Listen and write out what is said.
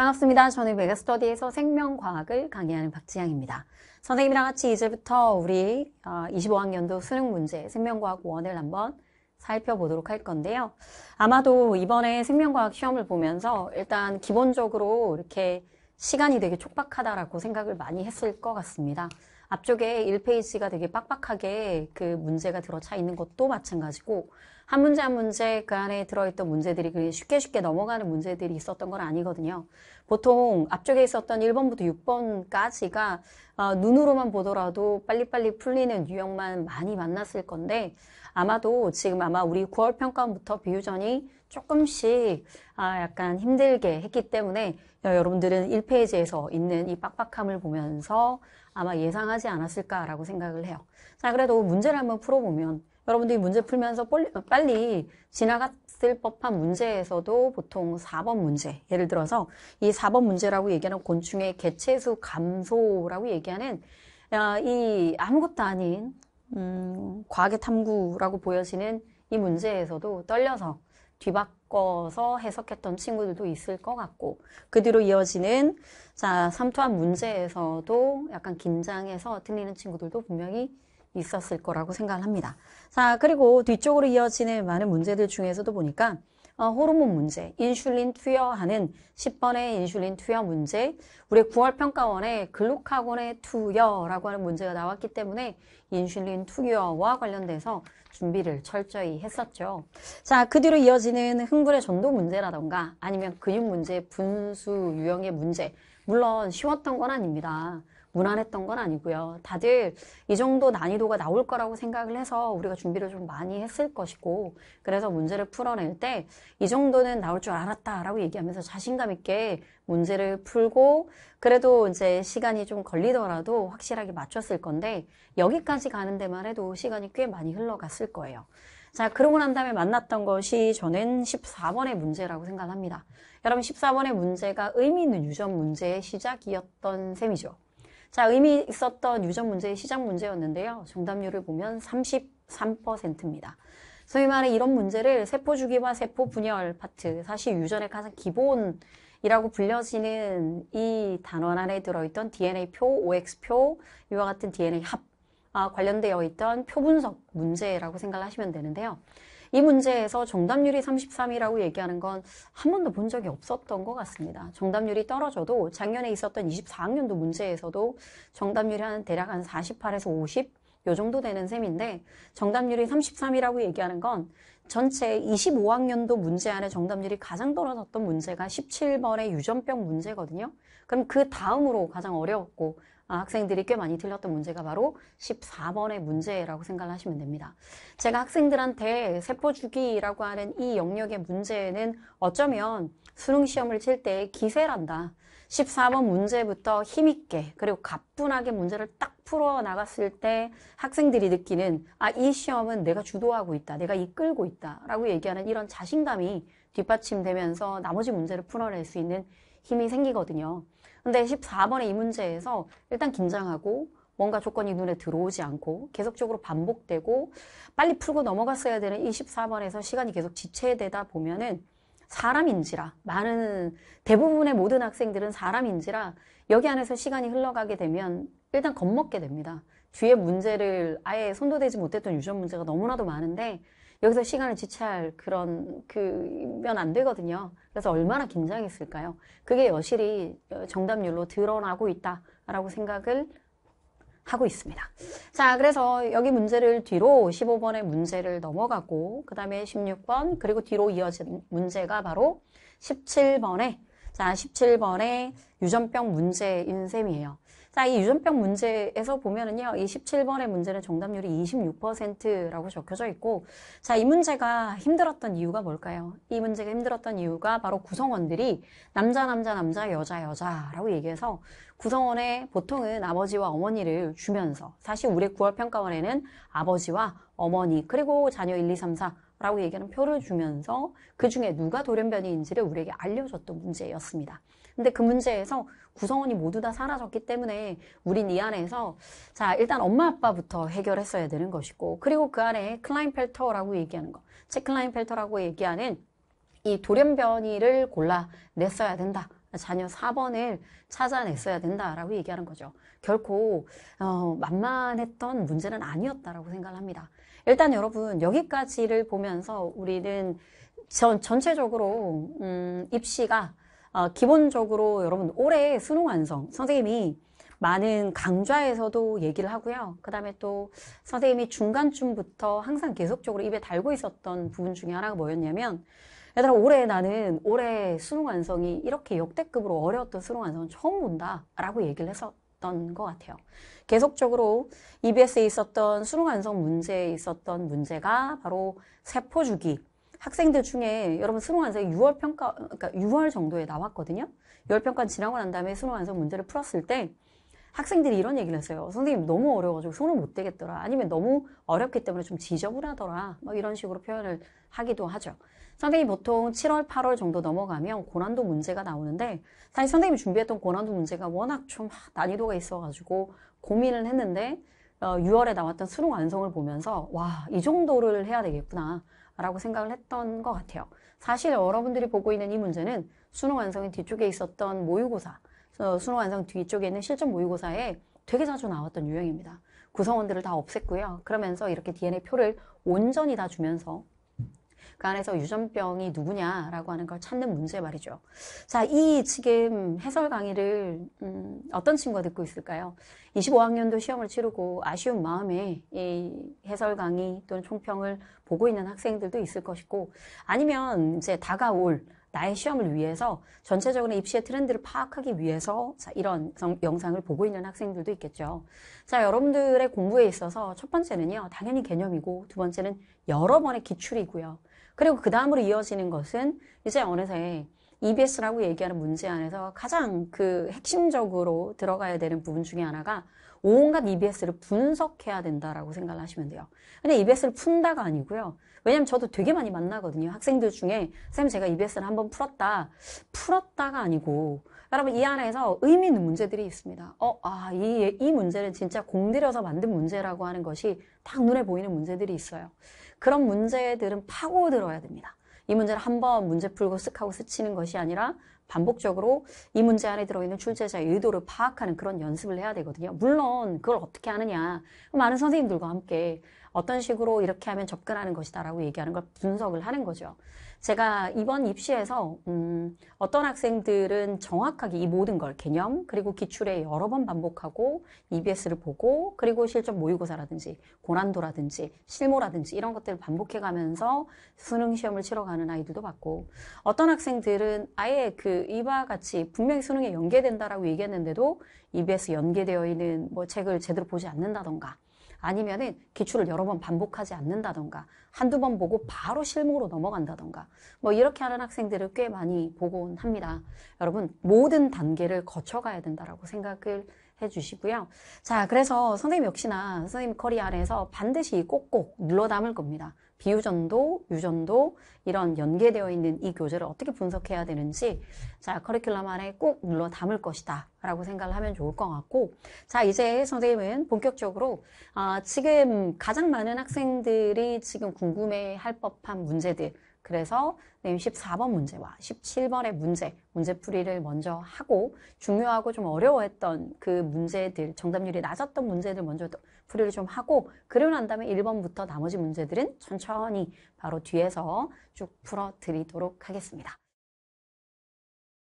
반갑습니다. 저는 메가스터디에서 생명과학을 강의하는 박지향입니다. 선생님이랑 같이 이제부터 우리 25학년도 어, 수능 문제 생명과학 1을 한번 살펴보도록 할 건데요. 아마도 이번에 생명과학 시험을 보면서 일단 기본적으로 이렇게 시간이 되게 촉박하다라고 생각을 많이 했을 것 같습니다. 앞쪽에 1페이지가 되게 빡빡하게 그 문제가 들어차 있는 것도 마찬가지고 한 문제 한 문제 그 안에 들어있던 문제들이 그냥 쉽게 쉽게 넘어가는 문제들이 있었던 건 아니거든요. 보통 앞쪽에 있었던 1번부터 6번까지가 어, 눈으로만 보더라도 빨리빨리 풀리는 유형만 많이 만났을 건데 아마도 지금 아마 우리 9월 평가부터 원 비유전이 조금씩 아, 약간 힘들게 했기 때문에 여러분들은 1페이지에서 있는 이 빡빡함을 보면서 아마 예상하지 않았을까라고 생각을 해요. 자, 그래도 문제를 한번 풀어보면 여러분들이 문제 풀면서 빨리 지나갔을 법한 문제에서도 보통 4번 문제 예를 들어서 이 4번 문제라고 얘기하는 곤충의 개체수 감소라고 얘기하는 어, 이 아무것도 아닌 음, 과학의 탐구라고 보여지는 이 문제에서도 떨려서 뒤박 섞어서 해석했던 친구들도 있을 것 같고 그 뒤로 이어지는 자 삼투압 문제에서도 약간 긴장해서 틀리는 친구들도 분명히 있었을 거라고 생각을 합니다. 자 그리고 뒤쪽으로 이어지는 많은 문제들 중에서도 보니까 어, 호르몬 문제, 인슐린 투여하는 10번의 인슐린 투여 문제, 우리 9월 평가원의 글루카곤의 투여라고 하는 문제가 나왔기 때문에 인슐린 투여와 관련돼서 준비를 철저히 했었죠. 자, 그 뒤로 이어지는 흥분의 전도 문제라던가 아니면 근육 문제, 분수 유형의 문제, 물론 쉬웠던 건 아닙니다. 무난했던 건 아니고요. 다들 이 정도 난이도가 나올 거라고 생각을 해서 우리가 준비를 좀 많이 했을 것이고 그래서 문제를 풀어낼 때 이 정도는 나올 줄 알았다라고 얘기하면서 자신감 있게 문제를 풀고 그래도 이제 시간이 좀 걸리더라도 확실하게 맞췄을 건데 여기까지 가는 데만 해도 시간이 꽤 많이 흘러갔을 거예요. 자, 그러고 난 다음에 만났던 것이 저는 14번의 문제라고 생각합니다. 여러분 14번의 문제가 의미 있는 유전 문제의 시작이었던 셈이죠. 자, 의미 있었던 유전 문제의 시작 문제였는데요. 정답률을 보면 33%입니다. 소위 말해 이런 문제를 세포 주기와 세포 분열 파트, 사실 유전의 가장 기본이라고 불려지는 이 단원 안에 들어있던 DNA표, OX표, 이와 같은 DNA 합, 아, 관련되어 있던 표분석 문제라고 생각을 하시면 되는데요. 이 문제에서 정답률이 33이라고 얘기하는 건 한 번도 본 적이 없었던 것 같습니다. 정답률이 떨어져도 작년에 있었던 24학년도 문제에서도 정답률이 한 대략 한 48에서 50? 요 정도 되는 셈인데 정답률이 33이라고 얘기하는 건 전체 25학년도 문제 안에 정답률이 가장 떨어졌던 문제가 17번의 유전병 문제거든요. 그럼 그 다음으로 가장 어려웠고 아, 학생들이 꽤 많이 틀렸던 문제가 바로 14번의 문제라고 생각 하시면 됩니다. 제가 학생들한테 세포주기라고 하는 이 영역의 문제는 어쩌면 수능시험을 칠 때 기세란다. 14번 문제부터 힘있게 그리고 가뿐하게 문제를 딱 풀어나갔을 때 학생들이 느끼는 아이 시험은 내가 주도하고 있다 내가 이끌고 있다 라고 얘기하는 이런 자신감이 뒷받침되면서 나머지 문제를 풀어낼 수 있는 힘이 생기거든요 근데 14번의 이 문제에서 일단 긴장하고 뭔가 조건이 눈에 들어오지 않고 계속적으로 반복되고 빨리 풀고 넘어갔어야 되는 24번에서 시간이 계속 지체되다 보면은 사람인지라 많은 대부분의 모든 학생들은 사람인지라 여기 안에서 시간이 흘러가게 되면 일단 겁먹게 됩니다. 뒤에 문제를 아예 손도 대지 못했던 유전 문제가 너무나도 많은데 여기서 시간을 지체할 그런 그면 안 되거든요. 그래서 얼마나 긴장했을까요? 그게 여실히 정답률로 드러나고 있다라고 생각을 하고 있습니다. 자, 그래서 여기 문제를 뒤로 15번의 문제를 넘어가고 그 다음에 16번 그리고 뒤로 이어진 문제가 바로 17번의 자, 17번의 유전병 문제인 셈이에요. 자, 이 유전병 문제에서 보면은요, 이 17번의 문제는 정답률이 26%라고 적혀져 있고, 자, 이 문제가 힘들었던 이유가 뭘까요? 이 문제가 힘들었던 이유가 바로 구성원들이 남자, 남자, 남자, 여자, 여자라고 얘기해서 구성원에 보통은 아버지와 어머니를 주면서, 사실 우리 구월 평가원에는 아버지와 어머니, 그리고 자녀 1, 2, 3, 4, 라고 얘기하는 표를 주면서 그 중에 누가 돌연변이인지를 우리에게 알려줬던 문제였습니다. 근데 그 문제에서 구성원이 모두 다 사라졌기 때문에 우린 이 안에서 자 일단 엄마 아빠부터 해결했어야 되는 것이고 그리고 그 안에 클라인펠터라고 얘기하는 거 체클라인펠터라고 얘기하는 이 돌연변이를 골라냈어야 된다. 자녀 4번을 찾아냈어야 된다라고 얘기하는 거죠. 결코 어, 만만했던 문제는 아니었다라고 생각합니다. 일단 여러분 여기까지를 보면서 우리는 전, 전체적으로 음, 입시가 어, 기본적으로 여러분 올해 수능 완성 선생님이 많은 강좌에서도 얘기를 하고요. 그 다음에 또 선생님이 중간쯤부터 항상 계속적으로 입에 달고 있었던 부분 중에 하나가 뭐였냐면 얘들아 올해 나는 올해 수능 완성이 이렇게 역대급으로 어려웠던 수능 완성은 처음 본다 라고 얘기를 했었던 것 같아요. 계속적으로 EBS에 있었던 수능 완성 문제에 있었던 문제가 바로 세포주기 학생들 중에 여러분 수능 완성이 6월 평가 그러니까 6월 정도에 나왔거든요. 6월 평가 지나고 난 다음에 수능 완성 문제를 풀었을 때 학생들이 이런 얘기를 했어요. 선생님 너무 어려워가지고 손을 못 대겠더라. 아니면 너무 어렵기 때문에 좀 지저분하더라. 뭐 이런 식으로 표현을 하기도 하죠. 선생님 보통 7월, 8월 정도 넘어가면 고난도 문제가 나오는데 사실 선생님이 준비했던 고난도 문제가 워낙 좀 난이도가 있어가지고 고민을 했는데 6월에 어, 나왔던 수능 완성을 보면서 와, 이 정도를 해야 되겠구나. 라고 생각을 했던 것 같아요. 사실 여러분들이 보고 있는 이 문제는 수능 완성의 뒤쪽에 있었던 모의고사, 수능 어, 완성 뒤쪽에 있는 실전 모의고사에 되게 자주 나왔던 유형입니다. 구성원들을 다 없앴고요. 그러면서 이렇게 DNA 표를 온전히 다 주면서 그 안에서 유전병이 누구냐라고 하는 걸 찾는 문제 말이죠. 자, 이 지금 해설 강의를 음, 어떤 친구가 듣고 있을까요? 25학년도 시험을 치르고 아쉬운 마음에 이 해설 강의 또는 총평을 보고 있는 학생들도 있을 것이고 아니면 이제 다가올 나의 시험을 위해서 전체적으로 입시의 트렌드를 파악하기 위해서 자, 이런 영상을 보고 있는 학생들도 있겠죠. 자, 여러분들의 공부에 있어서 첫 번째는요, 당연히 개념이고 두 번째는 여러 번의 기출이고요. 그리고 그 다음으로 이어지는 것은 이제 어느새 EBS라고 얘기하는 문제 안에서 가장 그 핵심적으로 들어가야 되는 부분 중에 하나가 온갖 EBS를 분석해야 된다라고 생각을 하시면 돼요. 근데 EBS를 푼다가 아니고요. 왜냐면 저도 되게 많이 만나거든요. 학생들 중에 선생님 제가 EBS를 한번 풀었다. 풀었다가 아니고 여러분 이 안에서 의미 있는 문제들이 있습니다. 어, 아, 이, 이 문제는 진짜 공들여서 만든 문제라고 하는 것이 딱 눈에 보이는 문제들이 있어요. 그런 문제들은 파고들어야 됩니다. 이 문제를 한번 문제 풀고 쓱 하고 스치는 것이 아니라 반복적으로 이 문제 안에 들어있는 출제자의 의도를 파악하는 그런 연습을 해야 되거든요. 물론 그걸 어떻게 하느냐. 많은 선생님들과 함께 어떤 식으로 이렇게 하면 접근하는 것이다라고 얘기하는 걸 분석을 하는 거죠. 제가 이번 입시에서 음, 어떤 학생들은 정확하게 이 모든 걸 개념 그리고 기출에 여러 번 반복하고 EBS를 보고 그리고 실전 모의고사라든지 고난도라든지 실무라든지 이런 것들을 반복해가면서 수능 시험을 치러가는 아이들도 봤고 어떤 학생들은 아예 그 이와 같이 분명히 수능에 연계된다라고 얘기했는데도 EBS 연계되어 있는 뭐 책을 제대로 보지 않는다던가 아니면은 기출을 여러 번 반복하지 않는다던가 한두 번 보고 바로 실무로 넘어간다던가 뭐 이렇게 하는 학생들을 꽤 많이 보곤 합니다. 여러분 모든 단계를 거쳐가야 된다라고 생각을 해주시고요. 자, 그래서 선생님 역시나 선생님 커리 아래에서 반드시 꼭꼭 눌러 담을 겁니다. 비유전도, 유전도 이런 연계되어 있는 이 교재를 어떻게 분석해야 되는지 자 커리큘럼 안에 꼭 눌러 담을 것이다 라고 생각을 하면 좋을 것 같고 자 이제 선생님은 본격적으로 아, 지금 가장 많은 학생들이 지금 궁금해할 법한 문제들 그래서 네, 14번 문제와 17번의 문제, 문제풀이를 먼저 하고 중요하고 좀 어려워했던 그 문제들, 정답률이 낮았던 문제들 먼저 풀이를 좀 하고 그리고 난 다음에 1번부터 나머지 문제들은 천천히 바로 뒤에서 쭉 풀어드리도록 하겠습니다.